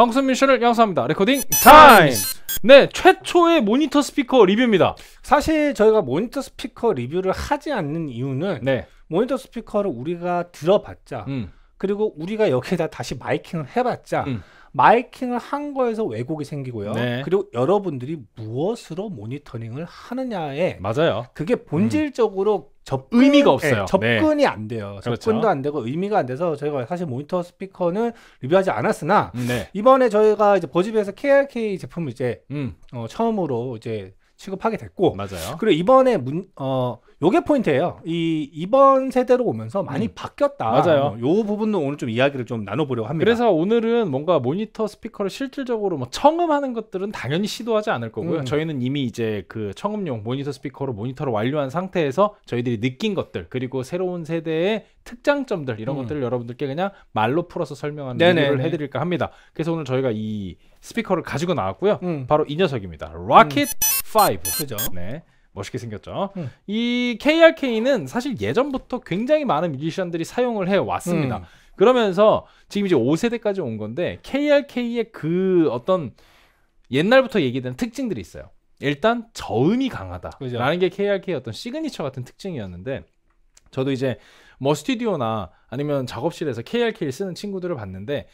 방송 미션을 양성합니다. 레코딩 타임! 네, 최초의 모니터 스피커 리뷰입니다. 사실 저희가 모니터 스피커 리뷰를 하지 않는 이유는 네. 모니터 스피커를 우리가 들어봤자 음. 그리고 우리가 여기에다 다시 마이킹을 해봤자 음. 마이킹을 한 거에서 왜곡이 생기고요. 네. 그리고 여러분들이 무엇으로 모니터링을 하느냐에 맞아요. 그게 본질적으로 음. 접근, 의미가 없어요. 네, 접근이 네. 안 돼요. 그렇죠. 접근도 안 되고 의미가 안 돼서 저희가 사실 모니터 스피커는 리뷰하지 않았으나 네. 이번에 저희가 이제 버즈비에서 KRK 제품을 이제 음. 어, 처음으로 이제 취급하게 됐고 맞아요. 그리고 이번에 문, 어 요게 포인트예요. 이 이번 세대로 오면서 많이 음. 바뀌었다. 맞아요. 뭐, 요 부분도 오늘 좀 이야기를 좀 나눠보려고 합니다. 그래서 오늘은 뭔가 모니터 스피커를 실질적으로 뭐 청음하는 것들은 당연히 시도하지 않을 거고요. 음. 저희는 이미 이제 그 청음용 모니터 스피커로 모니터를 완료한 상태에서 저희들이 느낀 것들 그리고 새로운 세대의 특장점들 이런 음. 것들을 여러분들께 그냥 말로 풀어서 설명하는 네네를 네. 해드릴까 합니다. 그래서 오늘 저희가 이 스피커를 가지고 나왔고요. 음. 바로 이 녀석입니다. 락 로켓 음. 5. 그죠? 네. 멋있게 생겼죠. 음. 이 KRK는 사실 예전부터 굉장히 많은 뮤지션들이 사용을 해 왔습니다. 음. 그러면서 지금 이제 5세대까지 온 건데 KRK의 그 어떤 옛날부터 얘기된 특징들이 있어요. 일단 저음이 강하다라는 그죠. 게 KRK의 어떤 시그니처 같은 특징이었는데 저도 이제 뭐 스튜디오나 아니면 작업실에서 KRK를 쓰는 친구들을 봤는데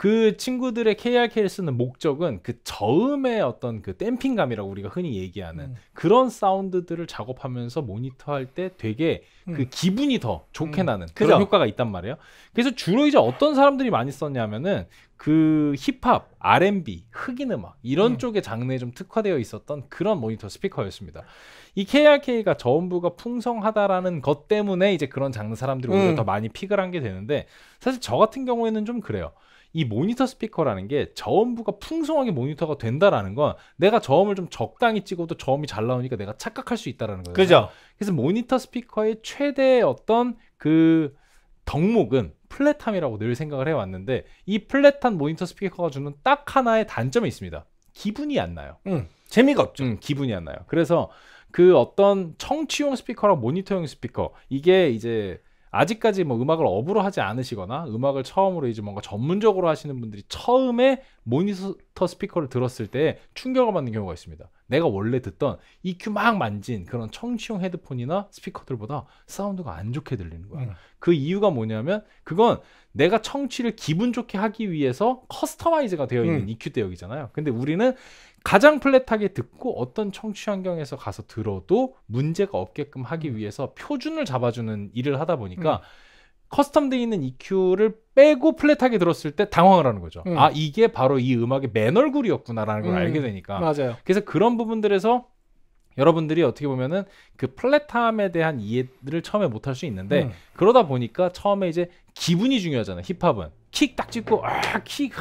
그 친구들의 KRK를 쓰는 목적은 그 저음의 어떤 그 댐핑감이라고 우리가 흔히 얘기하는 음. 그런 사운드들을 작업하면서 모니터할 때 되게 음. 그 기분이 더 좋게 음. 나는 그런 그죠? 효과가 있단 말이에요. 그래서 주로 이제 어떤 사람들이 많이 썼냐면은 그 힙합, R&B, 흑인 음악 이런 음. 쪽의 장르에 좀 특화되어 있었던 그런 모니터 스피커였습니다. 이 KRK가 저음부가 풍성하다라는 것 때문에 이제 그런 장르 사람들이 오히려 음. 더 많이 픽을 한 게 되는데 사실 저 같은 경우에는 좀 그래요. 이 모니터 스피커라는 게 저음부가 풍성하게 모니터가 된다라는 건 내가 저음을 좀 적당히 찍어도 저음이 잘 나오니까 내가 착각할 수 있다라는 거예요. 그죠. 그래서 모니터 스피커의 최대 어떤 그 덕목은 플랫함이라고 늘 생각을 해왔는데 이 플랫한 모니터 스피커가 주는 딱 하나의 단점이 있습니다. 기분이 안 나요. 음, 재미가 없죠. 음, 기분이 안 나요. 그래서 그 어떤 청취용 스피커랑 모니터용 스피커 이게 이제 아직까지 뭐 음악을 업으로 하지 않으시거나 음악을 처음으로 이제 뭔가 전문적으로 하시는 분들이 처음에 모니터 스피커를 들었을 때 충격을 받는 경우가 있습니다. 내가 원래 듣던 EQ 막 만진 그런 청취용 헤드폰이나 스피커들보다 사운드가 안 좋게 들리는 거야. 음. 그 이유가 뭐냐면 그건 내가 청취를 기분 좋게 하기 위해서 커스터마이즈가 되어 있는 음. EQ 대역이잖아요. 근데 우리는 가장 플랫하게 듣고 어떤 청취 환경에서 가서 들어도 문제가 없게끔 하기 음. 위해서 표준을 잡아주는 일을 하다 보니까 음. 커스텀돼 있는 EQ를 빼고 플랫하게 들었을 때 당황을 하는 거죠. 음. 아 이게 바로 이 음악의 맨 얼굴이었구나라는 걸 음. 알게 되니까. 맞아요. 그래서 그런 부분들에서 여러분들이 어떻게 보면은 그 플랫함에 대한 이해를 처음에 못할 수 있는데 음. 그러다 보니까 처음에 이제 기분이 중요하잖아요. 힙합은 킥 딱 찍고 아킥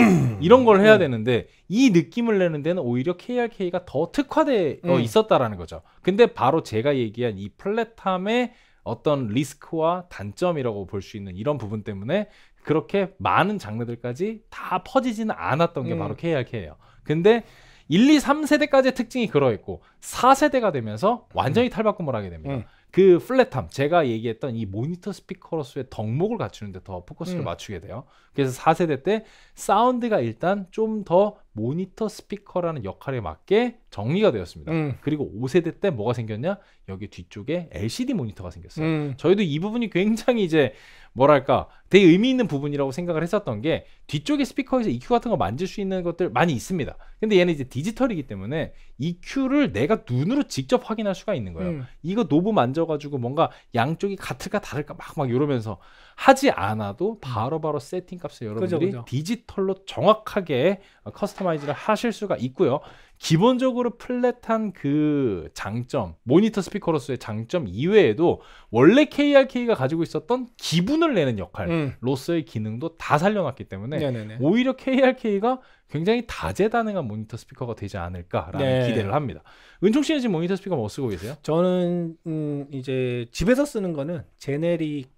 음. 이런 걸 해야 음. 되는데 이 느낌을 내는 데는 오히려 KRK가 더 특화되어 음. 있었다라는 거죠. 근데 바로 제가 얘기한 이 플랫함의 어떤 리스크와 단점이라고 볼 수 있는 이런 부분 때문에 그렇게 많은 장르들까지 다 퍼지지는 않았던 게 음. 바로 KRK예요. 근데 1, 2, 3세대까지의 특징이 그러했고 4세대가 되면서 완전히 음. 탈바꿈을 하게 됩니다. 음. 그 플랫함, 제가 얘기했던 이 모니터 스피커로서의 덕목을 갖추는데 더 포커스를 음. 맞추게 돼요. 그래서 4세대 때 사운드가 일단 좀 더 모니터 스피커라는 역할에 맞게 정리가 되었습니다. 음. 그리고 5세대 때 뭐가 생겼냐? 여기 뒤쪽에 LCD 모니터가 생겼어요. 음. 저희도 이 부분이 굉장히 이제 뭐랄까 되게 의미 있는 부분이라고 생각을 했었던 게 뒤쪽에 스피커에서 EQ 같은 거 만질 수 있는 것들 많이 있습니다. 근데 얘는 이제 디지털이기 때문에 EQ를 내가 눈으로 직접 확인할 수가 있는 거예요. 음. 이거 노브 만져가지고 뭔가 양쪽이 같을까 다를까 막막 이러면서 하지 않아도 음. 바로바로 바로 세팅 값을 여러분들이 그죠, 그죠. 디지털로 정확하게 커스터마이즈를 하실 수가 있고요. 기본적으로 플랫한 그 장점, 모니터 스피커로서의 장점 이외에도 원래 KRK가 가지고 있었던 기분을 내는 역할로서의 음. 기능도 다 살려놨기 때문에 네네네. 오히려 KRK가 굉장히 다재다능한 모니터 스피커가 되지 않을까라는 네. 기대를 합니다. 은총 씨는 지금 모니터 스피커 뭐 쓰고 계세요? 저는 음, 이제 집에서 쓰는 거는 제네릭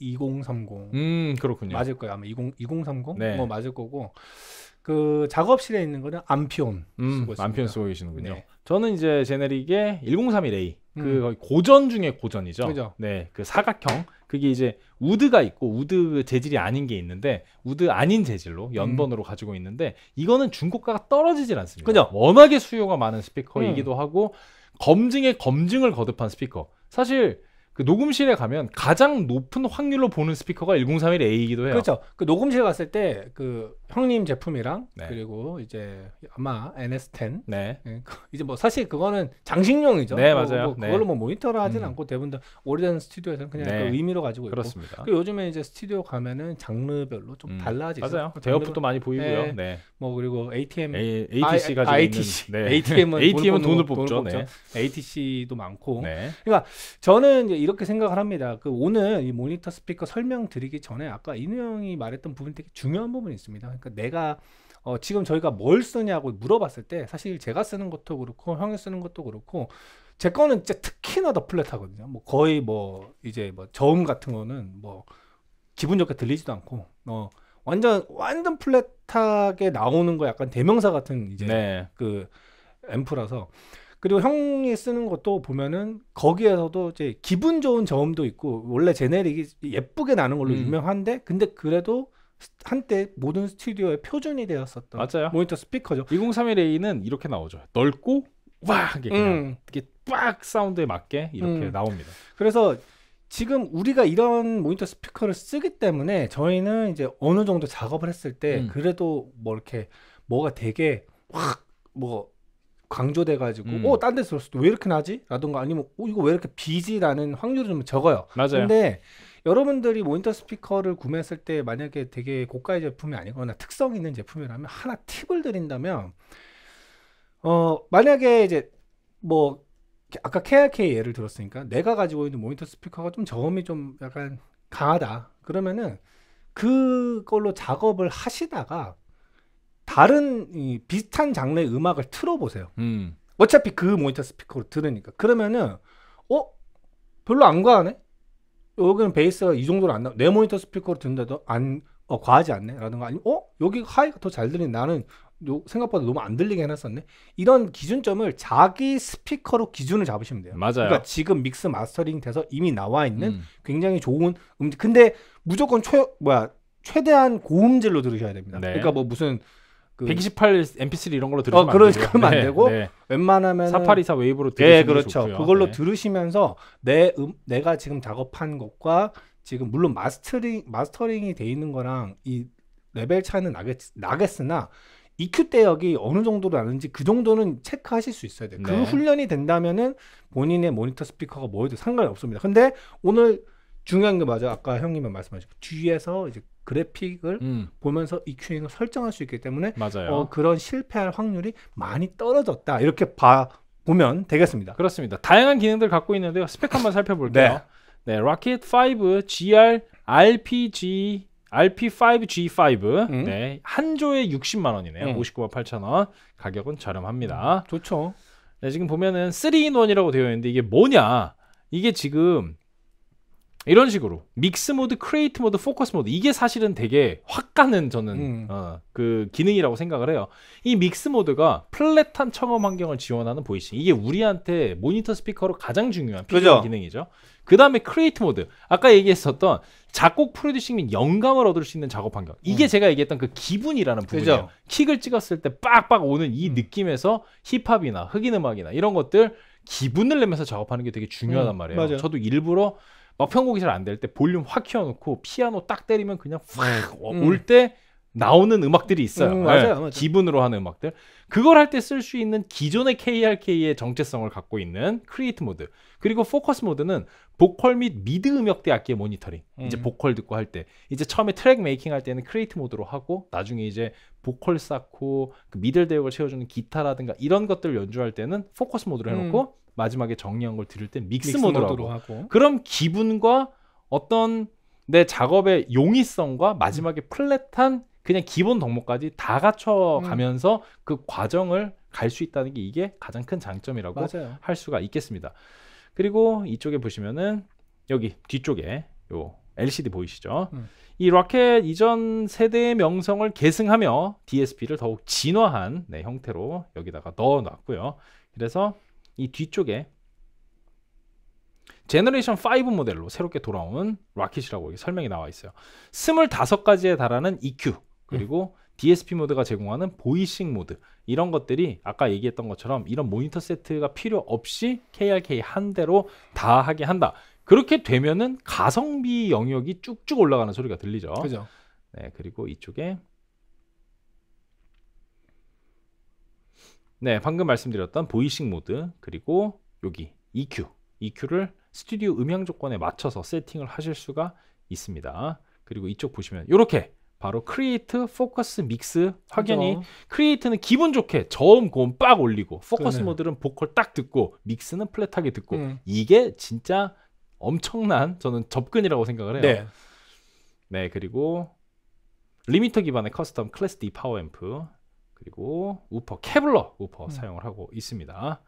2030. 음, 그렇군요. 맞을 거예요. 아마 20, 2030? 네. 뭐 맞을 거고. 그 작업실에 있는 거는 암피온 음, 쓰고 있 암피온 쓰고 계시는군요. 네. 저는 이제 제네릭의 1031A 그거 음. 고전 중에 고전이죠. 그죠. 네, 그 사각형 그게 이제 우드가 있고 우드 재질이 아닌 게 있는데 우드 아닌 재질로 음. 연번으로 음. 가지고 있는데 이거는 중고가가 떨어지질 않습니다. 그죠. 워낙에 수요가 많은 스피커이기도 음. 하고 검증에 검증을 거듭한 스피커. 사실 그 녹음실에 가면 가장 높은 확률로 보는 스피커가 1031A이기도 해요. 그렇죠. 그 녹음실 갔을 때 그 형님 제품이랑 네. 그리고 이제 아마 NS10. 네. 예, 그 이제 뭐 사실 그거는 장식용이죠. 네, 맞아요. 뭐 네. 그걸로 네. 뭐 모니터를 하진 음. 않고 대부분 오래된 스튜디오에서는 그냥 그 의미로 가지고 있고. 그렇습니다. 요즘에 이제 스튜디오 가면은 장르별로 좀 음. 달라지죠. 맞아요. 대여프도 많이 보이고요. 네. 네. 뭐 그리고 ATM A, 아, ATC 가지고 아, ATC. 있는 네. ATM은 ATM은 돈을, 돈을, 돈을 뽑죠. 돈을 뽑죠. ATC도 많고. 그러니까 저는 이제 이렇게 생각을 합니다. 그 오늘 이 모니터 스피커 설명드리기 전에 아까 인우 형이 말했던 부분 되게 중요한 부분이 있습니다. 그러니까 내가 어, 지금 저희가 뭘 쓰냐고 물어봤을 때 사실 제가 쓰는 것도 그렇고 형이 쓰는 것도 그렇고 제 거는 진짜 특히나 더 플랫하거든요. 뭐 거의 뭐 이제 뭐 저음 같은 거는 뭐 기분 좋게 들리지도 않고 어 완전 완전 플랫하게 나오는 거 약간 대명사 같은 이제 네. 그 앰프라서 그리고 형이 쓰는 것도 보면은 거기에서도 이제 기분 좋은 저음도 있고 원래 제네릭이 예쁘게 나는 걸로 음. 유명한데 근데 그래도 한때 모든 스튜디오의 표준이 되었었던 맞아요. 모니터 스피커죠. 2031A는 이렇게 나오죠. 넓고 빡하게 그냥 음. 게빡 사운드에 맞게 이렇게 음. 나옵니다. 그래서 지금 우리가 이런 모니터 스피커를 쓰기 때문에 저희는 이제 어느 정도 작업을 했을 때 음. 그래도 뭐 이렇게 뭐가 되게 확뭐 강조돼가지고 음. 어딴 데서 들었을 때왜 이렇게 나지? 라든가 아니면 어 이거 왜 이렇게 비지라는 확률이 좀 적어요. 맞아요. 근데 여러분들이 모니터 스피커를 구매했을 때 만약에 되게 고가의 제품이 아니거나 특성 있는 제품이라면 하나 팁을 드린다면 어 만약에 이제 뭐 아까 KRK 예를 들었으니까 내가 가지고 있는 모니터 스피커가 좀 저음이 좀 약간 강하다 그러면은 그걸로 작업을 하시다가 다른 이 비슷한 장르의 음악을 틀어보세요. 음. 어차피 그 모니터 스피커로 들으니까. 그러면은 어 별로 안 과하네. 여기는 베이스가 이 정도로 안 나. 내 모니터 스피커로 듣는데도 안 어, 과하지 않네라든가 아니 어 여기 하이가 더 잘 들리네. 나는 요, 생각보다 너무 안 들리게 해놨었네. 이런 기준점을 자기 스피커로 기준을 잡으시면 돼요. 맞아요. 그러니까 지금 믹스 마스터링 돼서 이미 나와 있는 음. 굉장히 좋은 음 근데 무조건 최 뭐야 최대한 고음질로 들으셔야 됩니다. 네. 그러니까 뭐 무슨 그128 MP3 이런 걸로 들으시면 어, 안 되고, 그러면 안 되고 네. 네. 웬만하면 사파리사 웨이브로 예, 들으시면 네, 그렇죠. 좋고요. 그걸로 네. 들으시면서 내 음, 내가 지금 작업한 것과 지금 물론 마스터링 마스터링이 돼 있는 거랑 이 레벨 차이는 나겠, 나겠으나 EQ 대역이 어느 정도로 나는지 그 정도는 체크하실 수 있어야 돼요. 그 네. 그 훈련이 된다면 본인의 모니터 스피커가 뭐여도 상관 없습니다. 근데 오늘 중요한 게 맞아. 아까 형님은 말씀하신 뒤에서 이제 그래픽을 음. 보면서 EQ잉을 설정할 수 있기 때문에 맞아요. 어, 그런 실패할 확률이 많이 떨어졌다. 이렇게 봐 보면 되겠습니다. 그렇습니다. 다양한 기능들 갖고 있는데요. 스펙 한번 살펴볼게요. 네. 네, 로켓 5 GR RPG RP5G5 음? 네, 한 조에 60만 원이네요. 음. 59만 8천 원. 가격은 저렴합니다. 좋죠. 네, 지금 보면은 3인 1이라고 되어 있는데 이게 뭐냐? 이게 지금 이런 식으로 믹스 모드, 크리에이트 모드, 포커스 모드 이게 사실은 되게 확 가는 저는 음. 어, 그 기능이라고 생각을 해요. 이 믹스 모드가 플랫한 청음 환경을 지원하는 보이싱 이게 우리한테 모니터 스피커로 가장 중요한 필요한 기능이죠. 그 다음에 크리에이트 모드 아까 얘기했었던 작곡 프로듀싱 및 영감을 얻을 수 있는 작업 환경 이게 음. 제가 얘기했던 그 기분이라는 부분이에요 그죠? 킥을 찍었을 때 빡빡 오는 이 음. 느낌에서 힙합이나 흑인 음악이나 이런 것들 기분을 내면서 작업하는 게 되게 중요하단 음. 말이에요 음, 저도 일부러 막 편곡이 잘 안 될 때 볼륨 확 키워놓고 피아노 딱 때리면 그냥 네. 확 올때 어, 음. 나오는 음악들이 있어요. 음, 네. 맞아요, 맞아요. 기분으로 하는 음악들. 그걸 할 때 쓸 수 있는 기존의 KRK의 정체성을 갖고 있는 크리에이트 모드. 그리고 포커스 모드는 보컬 및 미드 음역대 악기의 모니터링. 음. 이제 보컬 듣고 할 때. 이제 처음에 트랙 메이킹 할 때는 크리에이트 모드로 하고 나중에 이제 보컬 쌓고 그 미들 대역을 채워주는 기타라든가 이런 것들을 연주할 때는 포커스 모드로 해놓고 음. 마지막에 정리한 걸 들을 때 믹스, 믹스 모드로 하고. 그럼 기분과 어떤 내 작업의 용이성과 마지막에 음. 플랫한 그냥 기본 덕목까지 다 갖춰 가면서 음. 그 과정을 갈 수 있다는 게 이게 가장 큰 장점이라고 맞아요. 할 수가 있겠습니다. 그리고 이쪽에 보시면은 여기 뒤쪽에 요 LCD 보이시죠? 음. 이 라켓 이전 세대의 명성을 계승하며 DSP를 더욱 진화한 네, 형태로 여기다가 넣어놨고요. 그래서 이 뒤쪽에 제너레이션 5 모델로 새롭게 돌아온 라켓이라고 설명이 나와 있어요. 25가지에 달하는 EQ 그리고 음. DSP 모드가 제공하는 보이싱 모드 이런 것들이 아까 얘기했던 것처럼 이런 모니터 세트가 필요 없이 KRK 한 대로 다 하게 한다. 그렇게 되면은 가성비 영역이 쭉쭉 올라가는 소리가 들리죠. 그죠. 네, 그리고 이쪽에 네, 방금 말씀드렸던 보이싱 모드 그리고 여기 EQ, EQ를 스튜디오 음향 조건에 맞춰서 세팅을 하실 수가 있습니다. 그리고 이쪽 보시면 이렇게 바로 크리에이트, 포커스, 믹스 확연히 그렇죠. 크리에이트는 기분 좋게 저음 고음 빡 올리고 포커스 그러네. 모드는 보컬 딱 듣고 믹스는 플랫하게 듣고 음. 이게 진짜 엄청난 저는 접근이라고 생각을 해요. 네, 네 그리고 리미터 기반의 커스텀 클래스 D 파워 앰프 그리고 우퍼 케블러 우퍼 음. 사용을 하고 있습니다.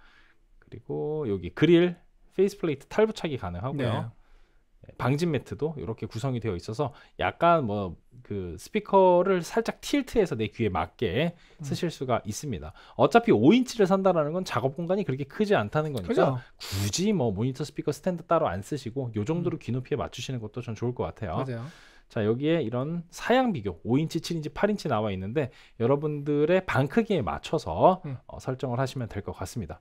그리고 여기 그릴 페이스 플레이트 탈 부착이 가능하고요. 네. 네. 방진 매트도 이렇게 구성이 되어 있어서 약간 뭐 그 스피커를 살짝 틸트해서 내 귀에 맞게 음. 쓰실 수가 있습니다. 어차피 5인치를 산다라는 건 작업 공간이 그렇게 크지 않다는 거니까 그죠? 굳이 뭐 모니터 스피커 스탠드 따로 안 쓰시고 요 정도로 음. 귀 높이에 맞추시는 것도 전 좋을 것 같아요. 맞아요. 자 여기에 이런 사양 비교 5인치, 7인치, 8인치 나와 있는데 여러분들의 방 크기에 맞춰서 음. 어, 설정을 하시면 될 것 같습니다.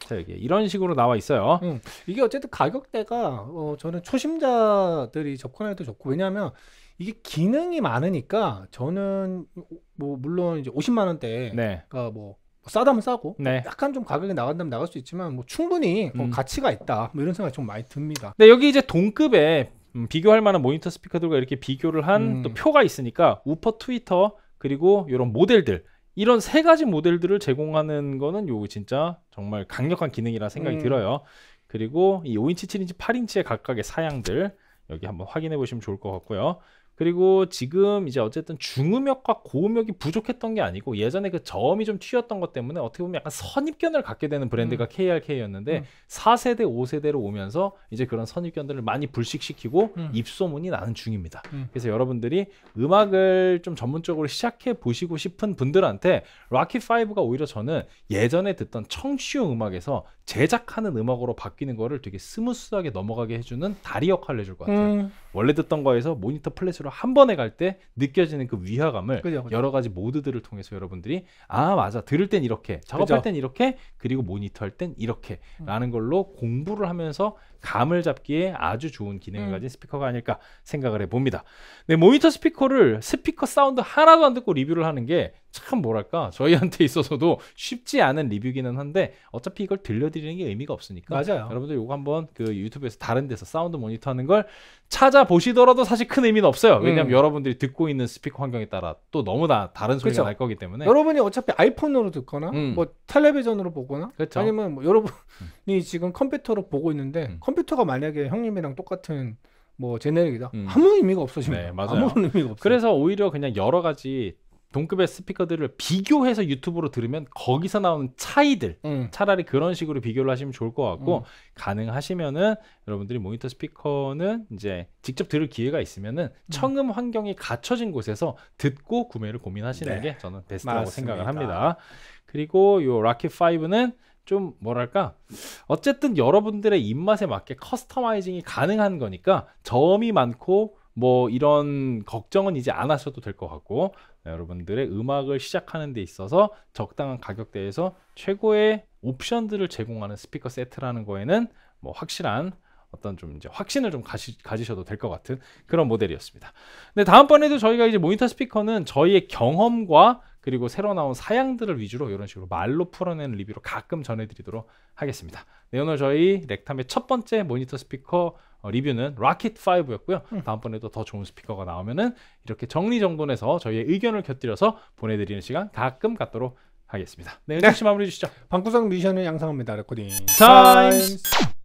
자 여기 에 이런 식으로 나와 있어요. 음. 이게 어쨌든 가격대가 어, 저는 초심자들이 접근해도 좋고 왜냐하면 이게 기능이 많으니까 저는 뭐 물론 이제 50만 원대가 네. 뭐 싸다면 싸고 네. 약간 좀 가격이 나간다면 나갈 수 있지만 뭐 충분히 뭐 음. 가치가 있다 뭐 이런 생각이 좀 많이 듭니다. 네 여기 이제 동급에 음, 비교할 만한 모니터 스피커들과 이렇게 비교를 한또 음. 표가 있으니까 우퍼 트위터 그리고 이런 모델들 이런 세 가지 모델들을 제공하는 거는 요 진짜 정말 강력한 기능이라 생각이 음. 들어요. 그리고 이 5인치, 7인치, 8인치의 각각의 사양들 여기 한번 확인해 보시면 좋을 것 같고요. 그리고 지금 이제 어쨌든 중음역과 고음역이 부족했던 게 아니고 예전에 그 저음이 좀 튀었던 것 때문에 어떻게 보면 약간 선입견을 갖게 되는 브랜드가 음. KRK였는데 음. 4세대, 5세대로 오면서 이제 그런 선입견들을 많이 불식시키고 음. 입소문이 나는 중입니다. 음. 그래서 여러분들이 음악을 좀 전문적으로 시작해 보시고 싶은 분들한테 락키5가 오히려 저는 예전에 듣던 청취용 음악에서 제작하는 음악으로 바뀌는 거를 되게 스무스하게 넘어가게 해주는 다리 역할을 해줄 것 같아요. 음. 원래 듣던 거에서 모니터 플랫으로 한 번에 갈 때 느껴지는 그 위화감을 그죠, 그죠. 여러 가지 모드들을 통해서 여러분들이 아 맞아 들을 땐 이렇게 작업할 그죠. 땐 이렇게 그리고 모니터할 땐 이렇게라는 음. 걸로 공부를 하면서 감을 잡기에 아주 좋은 기능을 음. 가진 스피커가 아닐까 생각을 해봅니다. 네 모니터 스피커를 스피커 사운드 하나도 안 듣고 리뷰를 하는 게참 뭐랄까 저희한테 있어서도 쉽지 않은 리뷰기는 한데 어차피 이걸 들려드리는 게 의미가 없으니까 맞아요. 여러분들 이거 한번 그 유튜브에서 다른 데서 사운드 모니터하는 걸 찾아보시더라도 사실 큰 의미는 없어요. 왜냐하면 음. 여러분들이 듣고 있는 스피커 환경에 따라 또 너무나 다른 소리가 그렇날 거기 때문에 여러분이 어차피 아이폰으로 듣거나 음. 뭐 텔레비전으로 보거나 그렇 아니면 뭐 여러분이 음. 지금 컴퓨터로 보고 있는데 음. 컴퓨터가 만약에 형님이랑 똑같은 뭐 제네릭이다. 음. 아무 의미가 없어집니다. 네, 아요아 의미가 없어. 그래서 오히려 그냥 여러 가지 동급의 스피커들을 비교해서 유튜브로 들으면 거기서 나오는 차이들 음. 차라리 그런 식으로 비교를 하시면 좋을 것 같고 음. 가능하시면은 여러분들이 모니터 스피커는 이제 직접 들을 기회가 있으면은 음. 청음 환경이 갖춰진 곳에서 듣고 구매를 고민하시는 네. 게 저는 베스트라고 맞습니다. 생각을 합니다. 그리고 요 라켓 5는 좀 뭐랄까 어쨌든 여러분들의 입맛에 맞게 커스터마이징이 가능한 거니까 점이 많고 뭐 이런 걱정은 이제 안 하셔도 될 것 같고 네, 여러분들의 음악을 시작하는 데 있어서 적당한 가격대에서 최고의 옵션들을 제공하는 스피커 세트라는 거에는 뭐 확실한 어떤 좀 이제 확신을 좀 가시, 가지셔도 될 것 같은 그런 모델이었습니다. 근데 다음번에도 저희가 이제 모니터 스피커는 저희의 경험과 그리고 새로 나온 사양들을 위주로 이런 식으로 말로 풀어내는 리뷰로 가끔 전해드리도록 하겠습니다. 네, 오늘 저희 렉탐의 첫 번째 모니터 스피커 어, 리뷰는 라킷5였고요. 음. 다음번에도 더 좋은 스피커가 나오면은 이렇게 정리정돈해서 저희의 의견을 곁들여서 보내드리는 시간 가끔 갖도록 하겠습니다. 네, 은정 네. 마무리해 주시죠. 방구석 미션을 양상합니다. 레코딩 타임